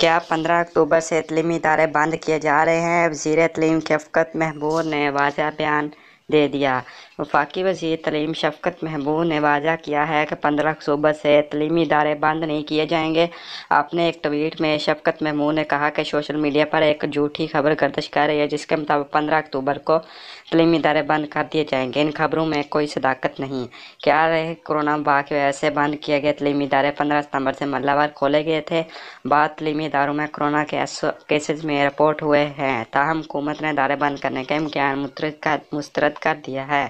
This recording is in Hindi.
क्या 15 अक्टूबर से इतलीमी इदारे बंद किए जा रहे हैं वजीर इतलीम शफकत महबूब ने वाजा बयान दे दिया वफाकी वजीर तलीम शफकत महबूब ने वाजा किया है कि पंद्रह अक्टूबर से तलीमी इदारे बंद नहीं किए जाएंगे अपने एक ट्वीट में शफकत महमूद ने कहा कि सोशल मीडिया पर एक झूठी खबर गर्दश कर रही है जिसके मुताबिक पंद्रह अक्टूबर को तलीमी इदारे बंद कर दिए जाएंगे इन खबरों में कोई सदाकत नहीं क्या रहे कोरोना वबा की वजह से बंद किए गए तलीमी इदारे पंद्रह सितम्बर से मल्लावार खोले गए थे बाद तलीमी इदारों में कोरोना के केसेज में रिपोर्ट हुए हैं ताहम हुकूमत ने इदारे बंद करने के इम्कान मुस्तरद कर दिया है